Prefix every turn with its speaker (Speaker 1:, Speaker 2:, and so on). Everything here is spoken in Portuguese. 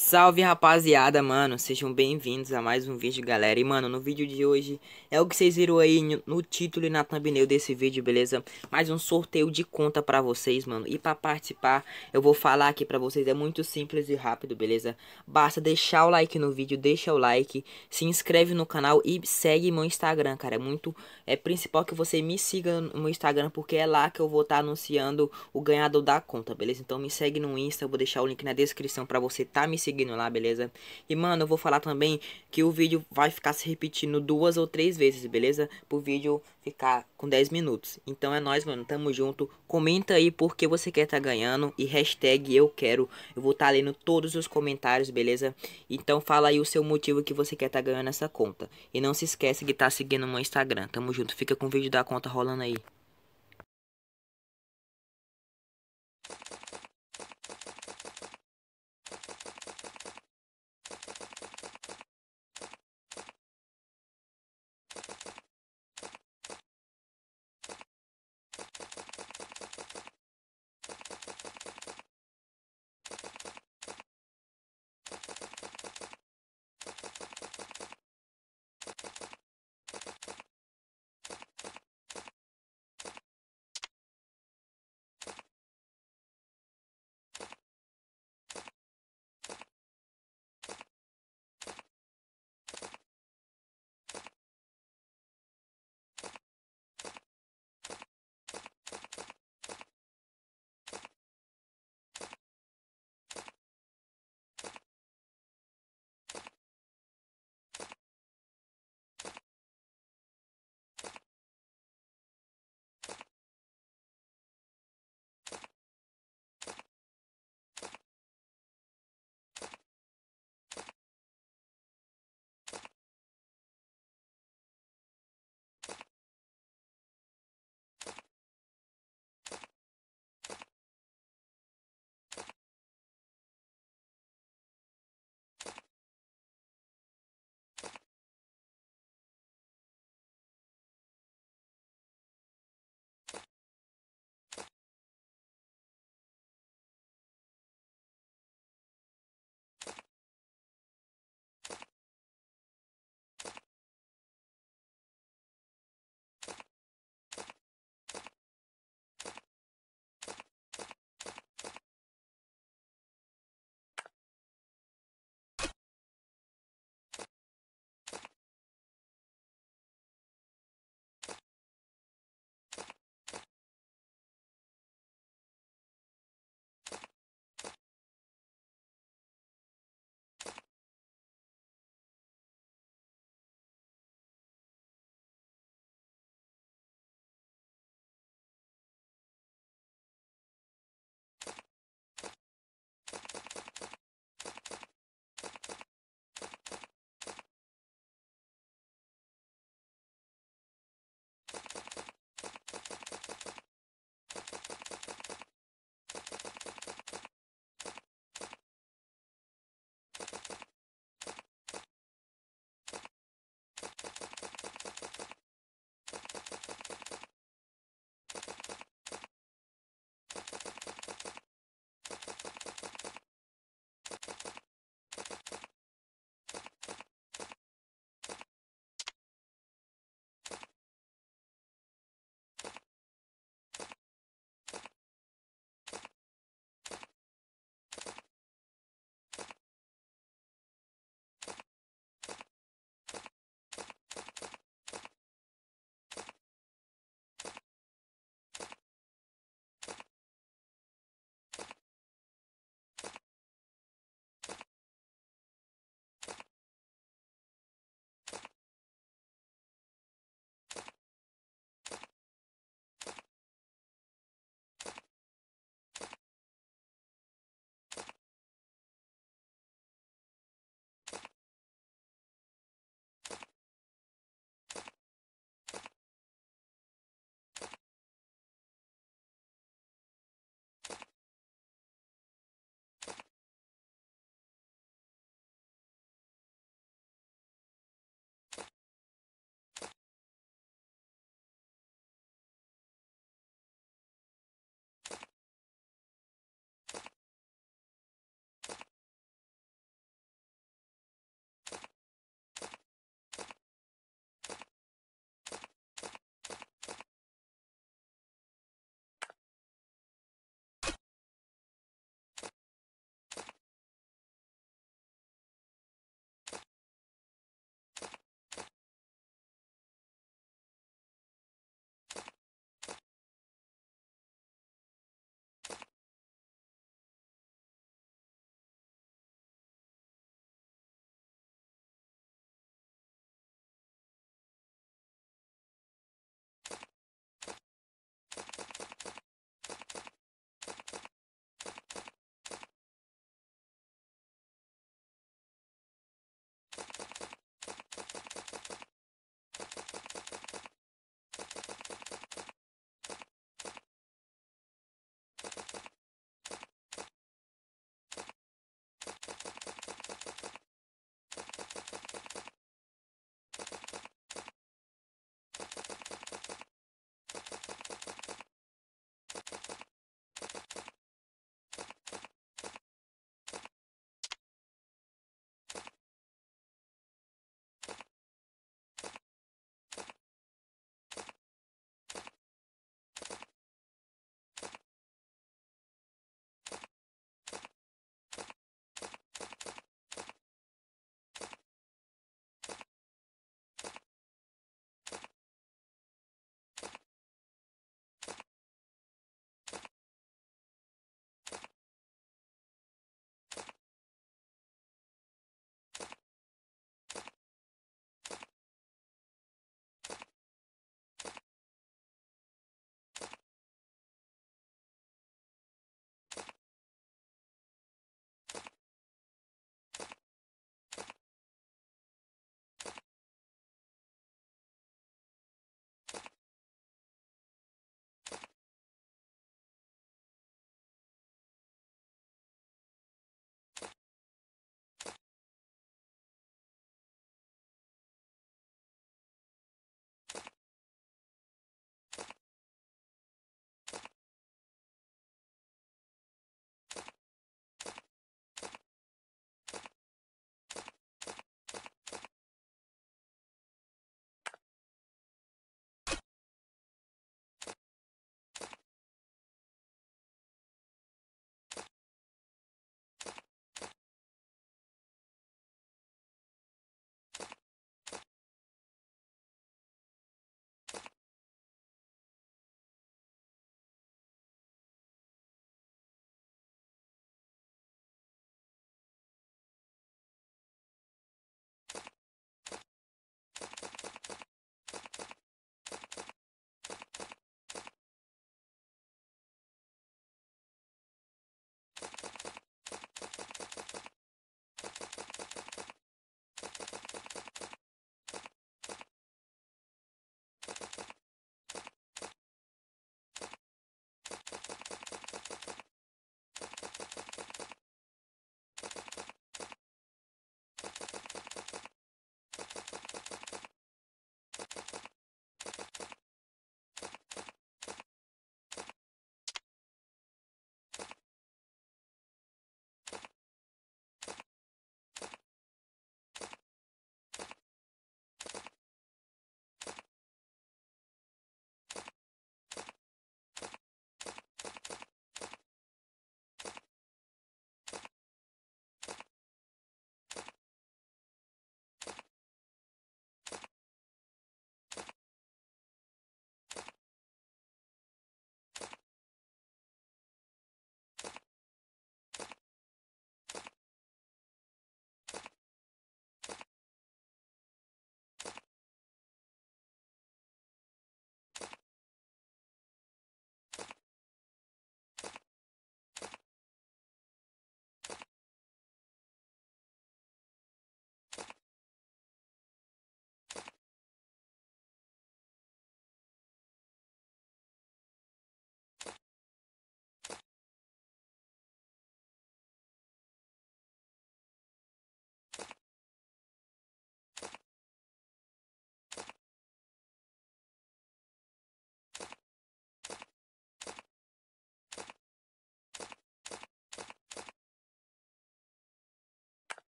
Speaker 1: Salve rapaziada, mano, sejam bem-vindos a mais um vídeo, galera E mano, no vídeo de hoje é o que vocês viram aí no título e na thumbnail desse vídeo, beleza? Mais um sorteio de conta pra vocês, mano E pra participar, eu vou falar aqui pra vocês, é muito simples e rápido, beleza? Basta deixar o like no vídeo, deixa o like, se inscreve no canal e segue meu Instagram, cara É muito, é principal que você me siga no meu Instagram Porque é lá que eu vou estar tá anunciando o ganhador da conta, beleza? Então me segue no Insta, eu vou deixar o link na descrição pra você tá me seguindo seguindo lá, beleza? E, mano, eu vou falar também que o vídeo vai ficar se repetindo duas ou três vezes, beleza? Pro vídeo ficar com 10 minutos. Então é nóis, mano. Tamo junto. Comenta aí por que você quer tá ganhando. E hashtag eu quero. Eu vou tá lendo todos os comentários, beleza? Então fala aí o seu motivo que você quer tá ganhando essa conta. E não se esquece de tá seguindo o meu Instagram. Tamo junto. Fica com o vídeo da conta rolando aí.